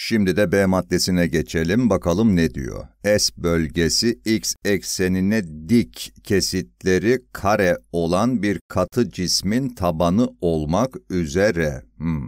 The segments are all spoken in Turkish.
Şimdi de B maddesine geçelim bakalım ne diyor. S bölgesi x eksenine dik kesitleri kare olan bir katı cismin tabanı olmak üzere. Hmm.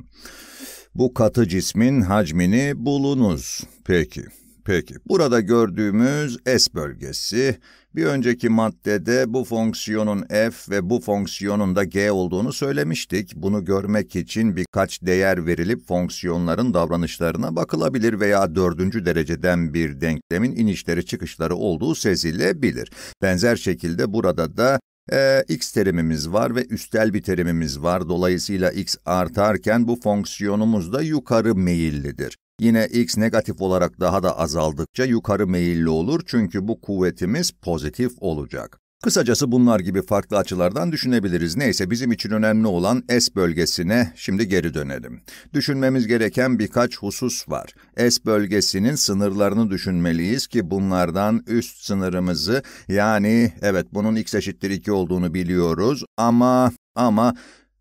Bu katı cismin hacmini bulunuz. Peki. Peki, burada gördüğümüz S bölgesi, bir önceki maddede bu fonksiyonun f ve bu fonksiyonun da g olduğunu söylemiştik. Bunu görmek için birkaç değer verilip fonksiyonların davranışlarına bakılabilir veya dördüncü dereceden bir denklemin inişleri çıkışları olduğu sezilebilir. Benzer şekilde burada da e, x terimimiz var ve üstel bir terimimiz var. Dolayısıyla x artarken bu fonksiyonumuz da yukarı meyillidir. Yine x negatif olarak daha da azaldıkça yukarı meyilli olur çünkü bu kuvvetimiz pozitif olacak. Kısacası bunlar gibi farklı açılardan düşünebiliriz. Neyse bizim için önemli olan S bölgesine şimdi geri dönelim. Düşünmemiz gereken birkaç husus var. S bölgesinin sınırlarını düşünmeliyiz ki bunlardan üst sınırımızı yani evet bunun x eşittir 2 olduğunu biliyoruz ama ama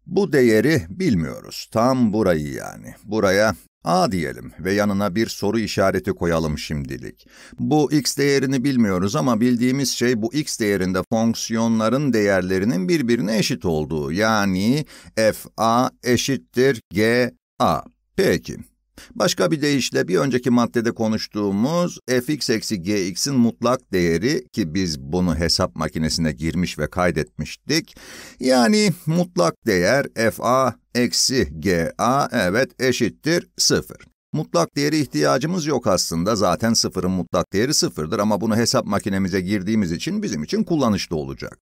bu değeri bilmiyoruz. Tam burayı yani. Buraya A diyelim ve yanına bir soru işareti koyalım şimdilik. Bu x değerini bilmiyoruz ama bildiğimiz şey bu x değerinde fonksiyonların değerlerinin birbirine eşit olduğu. Yani f a eşittir g a. Peki, Başka bir deyişle bir önceki maddede konuştuğumuz fx eksi gx'in mutlak değeri ki biz bunu hesap makinesine girmiş ve kaydetmiştik. Yani mutlak değer fa eksi ga evet eşittir sıfır. Mutlak değeri ihtiyacımız yok aslında. Zaten sıfırın mutlak değeri sıfırdır ama bunu hesap makinemize girdiğimiz için bizim için kullanışlı olacak.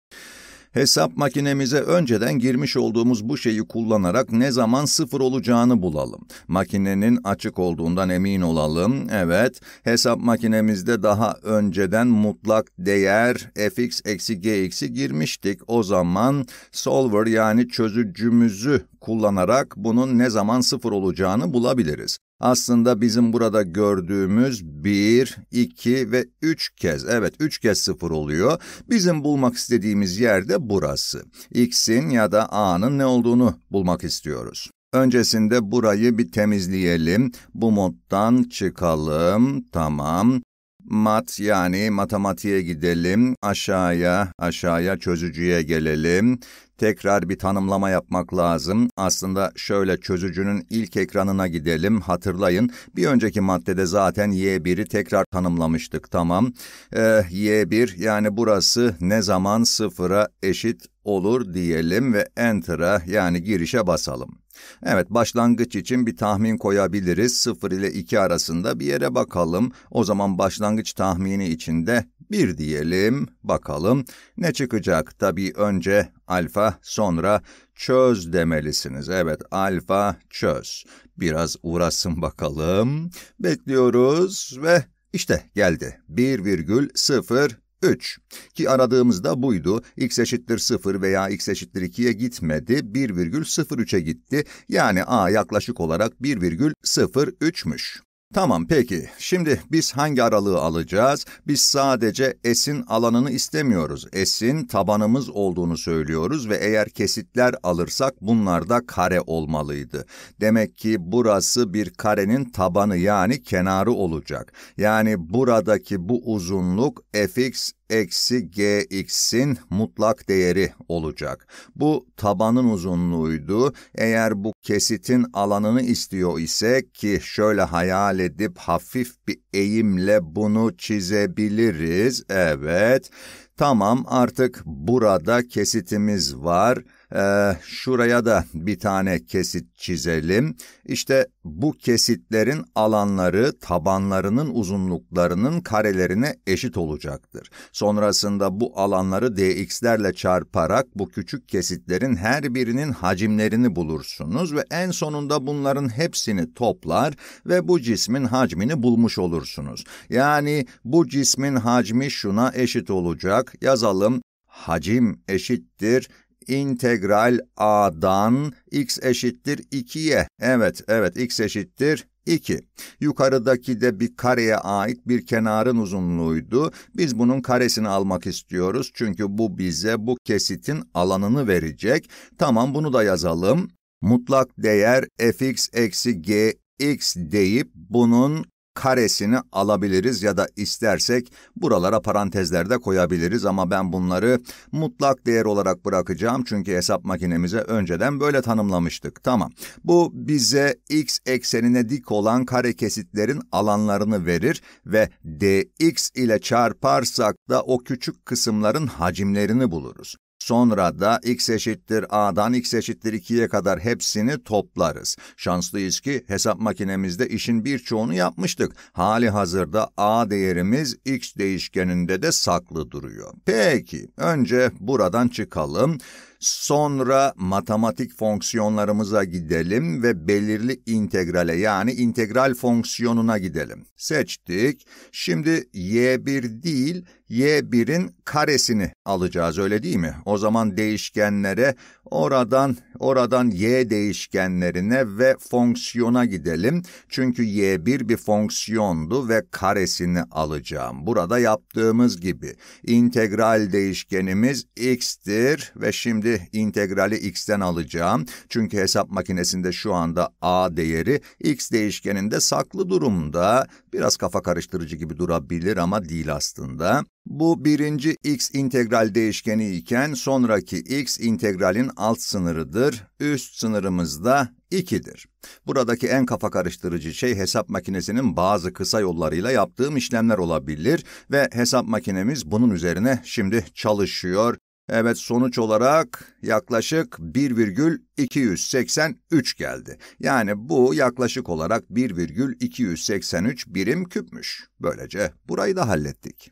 Hesap makinemize önceden girmiş olduğumuz bu şeyi kullanarak ne zaman sıfır olacağını bulalım. Makinenin açık olduğundan emin olalım. Evet, hesap makinemizde daha önceden mutlak değer fx eksi gx'i girmiştik. O zaman solver yani çözücümüzü kullanarak bunun ne zaman sıfır olacağını bulabiliriz aslında bizim burada gördüğümüz 1, 2 ve 3 kez, evet 3 kez 0 oluyor. Bizim bulmak istediğimiz yer de burası. X'in ya da A'nın ne olduğunu bulmak istiyoruz. Öncesinde burayı bir temizleyelim. Bu moddan çıkalım. Tamam. Mat yani matematiğe gidelim, aşağıya, aşağıya çözücüye gelelim. Tekrar bir tanımlama yapmak lazım. Aslında şöyle çözücünün ilk ekranına gidelim. Hatırlayın bir önceki maddede zaten Y1'i tekrar tanımlamıştık tamam. Ee, eh, Y1 yani burası ne zaman sıfıra eşit olur diyelim ve Enter'a yani girişe basalım. Evet başlangıç için bir tahmin koyabiliriz. 0 ile 2 arasında bir yere bakalım. O zaman başlangıç tahmini içinde 1 diyelim. Bakalım ne çıkacak? Tabii önce alfa sonra çöz demelisiniz. Evet alfa çöz. Biraz uğrasın bakalım. Bekliyoruz ve işte geldi. 1,0 3. Ki aradığımız da buydu. x eşittir 0 veya x eşittir 2'ye gitmedi, 1,03'e gitti. Yani a yaklaşık olarak 1,03'müş. Tamam peki, şimdi biz hangi aralığı alacağız? Biz sadece S'in alanını istemiyoruz. S'in tabanımız olduğunu söylüyoruz ve eğer kesitler alırsak bunlar da kare olmalıydı. Demek ki burası bir karenin tabanı yani kenarı olacak. Yani buradaki bu uzunluk fx eksi gx'in mutlak değeri olacak. Bu tabanın uzunluğuydu. Eğer bu kesitin alanını istiyor ise ki şöyle hayal edip hafif bir eğimle bunu çizebiliriz. Evet, Tamam artık burada kesitimiz var. Ee, şuraya da bir tane kesit çizelim. İşte bu kesitlerin alanları tabanlarının uzunluklarının karelerine eşit olacaktır. Sonrasında bu alanları dx'lerle çarparak bu küçük kesitlerin her birinin hacimlerini bulursunuz ve en sonunda bunların hepsini toplar ve bu cismin hacmini bulmuş olursunuz. Yani bu cismin hacmi şuna eşit olacak olarak yazalım. Hacim eşittir integral a'dan x eşittir 2'ye. Evet, evet x eşittir 2. Yukarıdaki de bir kareye ait bir kenarın uzunluğuydu. Biz bunun karesini almak istiyoruz çünkü bu bize bu kesitin alanını verecek. Tamam bunu da yazalım. Mutlak değer fx eksi gx deyip bunun karesini alabiliriz ya da istersek buralara parantezlerde koyabiliriz ama ben bunları mutlak değer olarak bırakacağım çünkü hesap makinemize önceden böyle tanımlamıştık. Tamam. Bu bize x eksenine dik olan kare kesitlerin alanlarını verir ve dx ile çarparsak da o küçük kısımların hacimlerini buluruz. Sonra da x eşittir a'dan x eşittir 2'ye kadar hepsini toplarız. Şanslıyız ki hesap makinemizde işin birçoğunu yapmıştık. Hali hazırda a değerimiz x değişkeninde de saklı duruyor. Peki, önce buradan çıkalım. Sonra matematik fonksiyonlarımıza gidelim ve belirli integrale yani integral fonksiyonuna gidelim. Seçtik. Şimdi y1 değil, y1'in karesini alacağız öyle değil mi? O zaman değişkenlere oradan oradan y değişkenlerine ve fonksiyona gidelim. Çünkü y1 bir fonksiyondu ve karesini alacağım. Burada yaptığımız gibi integral değişkenimiz x'tir ve şimdi integrali x'ten alacağım. Çünkü hesap makinesinde şu anda a değeri x değişkeninde saklı durumda. Biraz kafa karıştırıcı gibi durabilir ama değil aslında. Bu birinci x integral değişkeni iken sonraki x integralin alt sınırıdır, üst sınırımız da 2'dir. Buradaki en kafa karıştırıcı şey hesap makinesinin bazı kısa yollarıyla yaptığım işlemler olabilir ve hesap makinemiz bunun üzerine şimdi çalışıyor. Evet sonuç olarak yaklaşık 1,283 geldi. Yani bu yaklaşık olarak 1,283 birim küpmüş. Böylece burayı da hallettik.